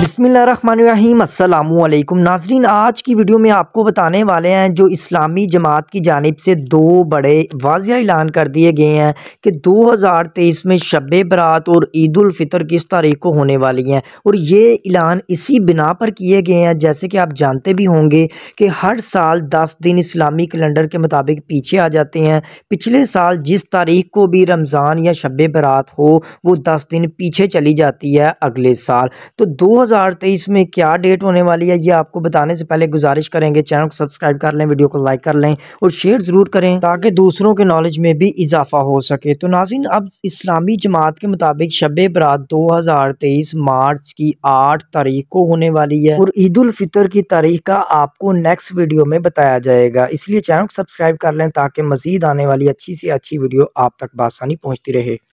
बिसमीम अल्लाम नाजरीन आज की वीडियो में आपको बताने वाले हैं जो इस्लामी जमात की जानब से दो बड़े वाजिया ऐलान कर दिए गए हैं कि 2023 में शब बरात और ईदालफ़ितर किस तारीख को होने वाली हैं और ये ऐलान इसी बिना पर किए गए हैं जैसे कि आप जानते भी होंगे कि हर साल दस दिन इस्लामी कैलेंडर के मुताबिक पीछे आ जाते हैं पिछले साल जिस तारीख को भी रमज़ान या शब बरात हो वो दस दिन पीछे चली जाती है अगले साल तो दो 2023 में क्या डेट होने वाली है ये आपको बताने से पहले गुजारिश करेंगे चैनल को सब्सक्राइब कर लें वीडियो को लाइक कर लें और शेयर ज़रूर करें ताकि दूसरों के नॉलेज में भी इजाफा हो सके तो नाजिन अब इस्लामी जमात के मुताबिक शब बरात 2023 मार्च की आठ तारीख को होने वाली है और ईद उल फितर की तारीख का आपको नेक्स्ट वीडियो में बताया जाएगा इसलिए चैनल को सब्सक्राइब कर लें ताकि मजीद आने वाली अच्छी से अच्छी वीडियो आप तक बासानी पहुँचती रहे